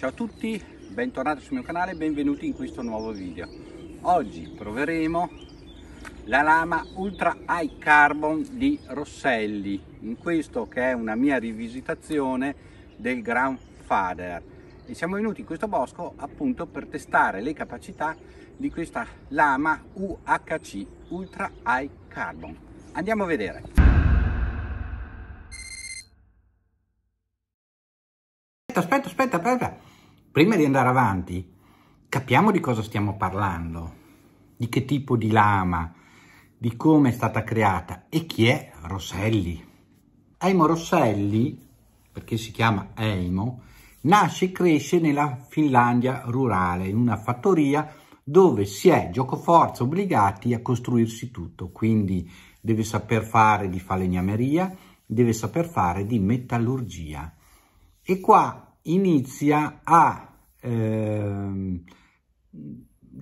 Ciao a tutti, bentornati sul mio canale e benvenuti in questo nuovo video. Oggi proveremo la lama Ultra High Carbon di Rosselli, in questo che è una mia rivisitazione del Grandfather. E siamo venuti in questo bosco appunto per testare le capacità di questa lama UHC Ultra High Carbon. Andiamo a vedere. aspetta, aspetta, aspetta, aspetta prima di andare avanti, capiamo di cosa stiamo parlando, di che tipo di lama, di come è stata creata e chi è Rosselli. Eimo Rosselli, perché si chiama Eimo, nasce e cresce nella Finlandia rurale, in una fattoria dove si è giocoforza obbligati a costruirsi tutto, quindi deve saper fare di falegnameria, deve saper fare di metallurgia. E qua inizia a ehm,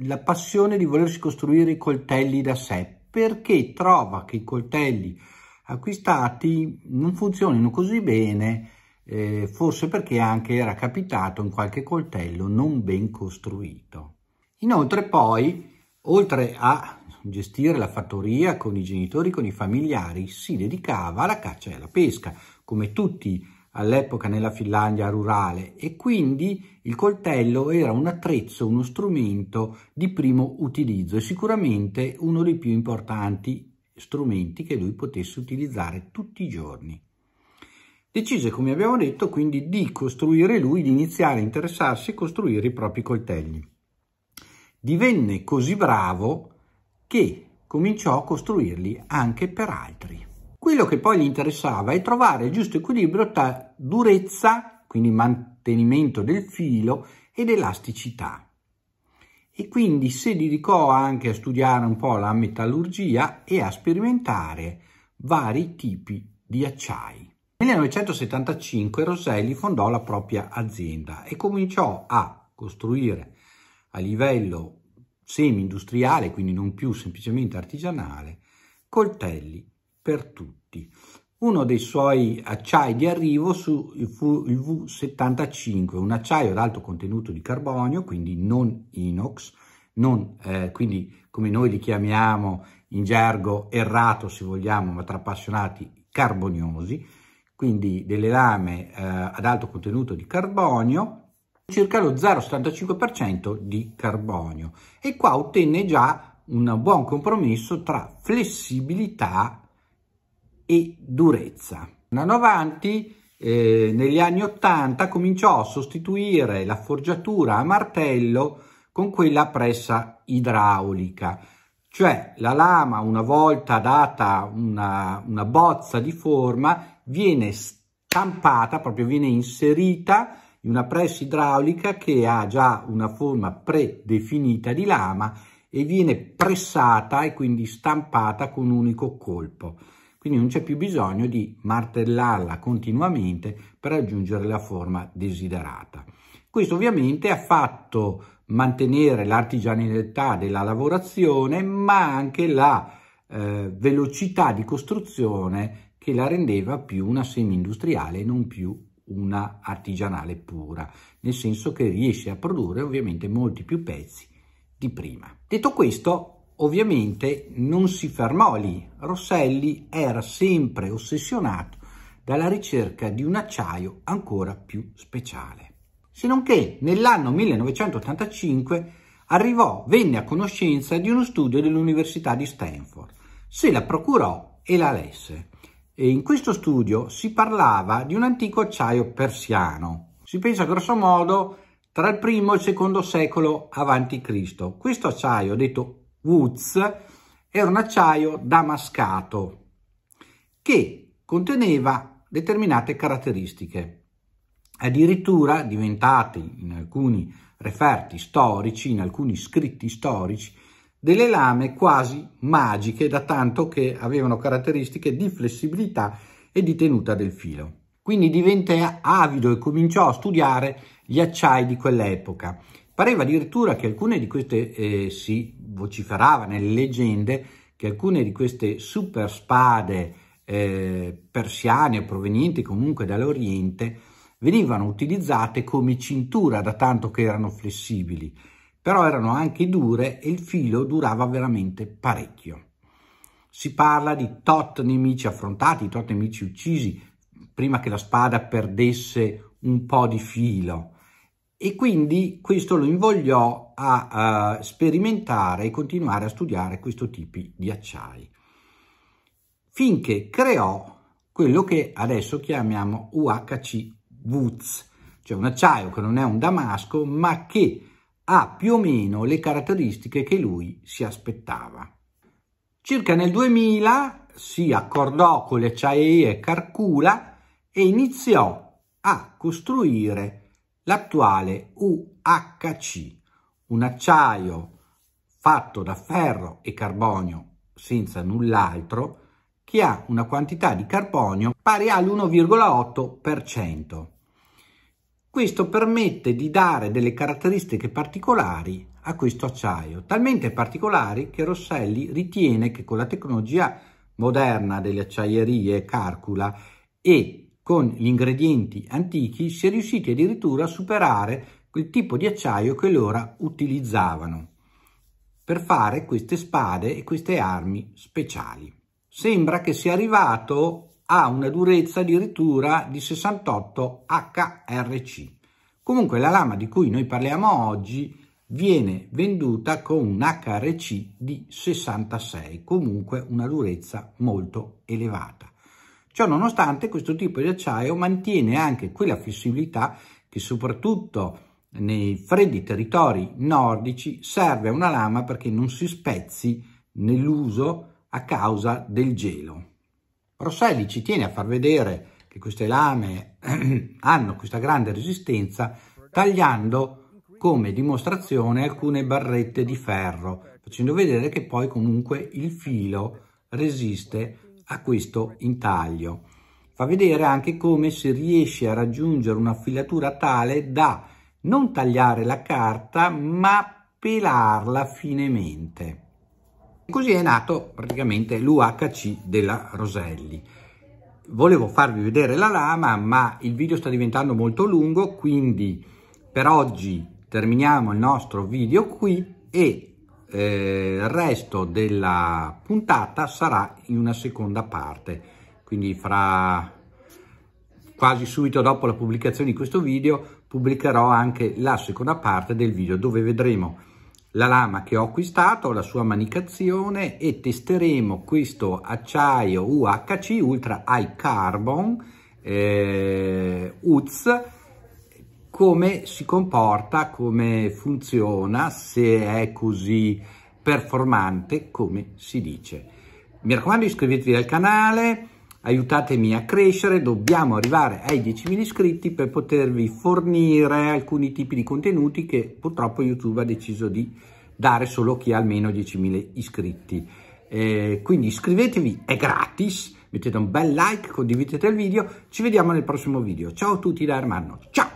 la passione di volersi costruire i coltelli da sé perché trova che i coltelli acquistati non funzionino così bene eh, forse perché anche era capitato in qualche coltello non ben costruito. Inoltre poi, oltre a gestire la fattoria con i genitori, con i familiari, si dedicava alla caccia e alla pesca, come tutti i all'epoca nella Finlandia rurale e quindi il coltello era un attrezzo, uno strumento di primo utilizzo e sicuramente uno dei più importanti strumenti che lui potesse utilizzare tutti i giorni. Decise, come abbiamo detto, quindi di costruire lui, di iniziare a interessarsi e costruire i propri coltelli. Divenne così bravo che cominciò a costruirli anche per altri. Quello che poi gli interessava è trovare il giusto equilibrio tra durezza, quindi mantenimento del filo, ed elasticità. E quindi si dedicò anche a studiare un po' la metallurgia e a sperimentare vari tipi di acciai. Nel 1975 Roselli fondò la propria azienda e cominciò a costruire a livello semi-industriale, quindi non più semplicemente artigianale, coltelli per tutti. Uno dei suoi acciai di arrivo su il V75, un acciaio ad alto contenuto di carbonio, quindi non inox, non, eh, quindi come noi li chiamiamo in gergo errato se vogliamo, ma tra appassionati carboniosi, quindi delle lame eh, ad alto contenuto di carbonio, circa lo 0,75% di carbonio e qua ottenne già un buon compromesso tra flessibilità e e durezza. Andando avanti, eh, negli anni 80 cominciò a sostituire la forgiatura a martello con quella a pressa idraulica, cioè la lama una volta data una, una bozza di forma viene stampata, proprio viene inserita in una pressa idraulica che ha già una forma predefinita di lama e viene pressata e quindi stampata con un unico colpo. Quindi non c'è più bisogno di martellarla continuamente per raggiungere la forma desiderata. Questo ovviamente ha fatto mantenere l'artigianalità della lavorazione, ma anche la eh, velocità di costruzione che la rendeva più una semi-industriale e non più una artigianale pura, nel senso che riesce a produrre ovviamente molti più pezzi di prima. Detto questo, Ovviamente non si fermò lì, Rosselli era sempre ossessionato dalla ricerca di un acciaio ancora più speciale. Se non che nell'anno 1985 arrivò, venne a conoscenza di uno studio dell'Università di Stanford, se la procurò e la lesse. E in questo studio si parlava di un antico acciaio persiano. Si pensa grosso modo tra il primo e il secondo secolo avanti Cristo. Questo acciaio, detto Woods era un acciaio damascato che conteneva determinate caratteristiche, addirittura diventate in alcuni referti storici, in alcuni scritti storici, delle lame quasi magiche, da tanto che avevano caratteristiche di flessibilità e di tenuta del filo. Quindi diventa avido e cominciò a studiare gli acciai di quell'epoca Pareva addirittura che alcune di queste, eh, si vociferava nelle leggende, che alcune di queste super spade eh, persiane provenienti comunque dall'Oriente venivano utilizzate come cintura da tanto che erano flessibili, però erano anche dure e il filo durava veramente parecchio. Si parla di tot nemici affrontati, tot nemici uccisi, prima che la spada perdesse un po' di filo e quindi questo lo invogliò a, a sperimentare e continuare a studiare questo tipo di acciai, finché creò quello che adesso chiamiamo UHC Woods, cioè un acciaio che non è un damasco ma che ha più o meno le caratteristiche che lui si aspettava. Circa nel 2000 si accordò con le acciaie Carcula e iniziò a costruire l'attuale UHC, un acciaio fatto da ferro e carbonio senza null'altro, che ha una quantità di carbonio pari all'1,8%. Questo permette di dare delle caratteristiche particolari a questo acciaio, talmente particolari che Rosselli ritiene che con la tecnologia moderna delle acciaierie Carcula e con gli ingredienti antichi si è riusciti addirittura a superare quel tipo di acciaio che loro utilizzavano per fare queste spade e queste armi speciali. Sembra che sia arrivato a una durezza addirittura di 68 HRC. Comunque la lama di cui noi parliamo oggi viene venduta con un HRC di 66, comunque una durezza molto elevata. Ciò nonostante questo tipo di acciaio mantiene anche quella flessibilità che soprattutto nei freddi territori nordici serve a una lama perché non si spezzi nell'uso a causa del gelo. Rosselli ci tiene a far vedere che queste lame hanno questa grande resistenza tagliando come dimostrazione alcune barrette di ferro facendo vedere che poi comunque il filo resiste a questo intaglio. Fa vedere anche come si riesce a raggiungere una filatura tale da non tagliare la carta ma pelarla finemente. Così è nato praticamente l'UHC della Roselli. Volevo farvi vedere la lama ma il video sta diventando molto lungo quindi per oggi terminiamo il nostro video qui e eh, il resto della puntata sarà in una seconda parte, quindi fra quasi subito dopo la pubblicazione di questo video pubblicherò anche la seconda parte del video dove vedremo la lama che ho acquistato, la sua manicazione e testeremo questo acciaio UHC Ultra High Carbon eh, UZ come si comporta, come funziona, se è così performante come si dice. Mi raccomando iscrivetevi al canale, aiutatemi a crescere, dobbiamo arrivare ai 10.000 iscritti per potervi fornire alcuni tipi di contenuti che purtroppo YouTube ha deciso di dare solo chi ha almeno 10.000 iscritti. Eh, quindi iscrivetevi, è gratis, mettete un bel like, condividete il video, ci vediamo nel prossimo video. Ciao a tutti da Armando, ciao!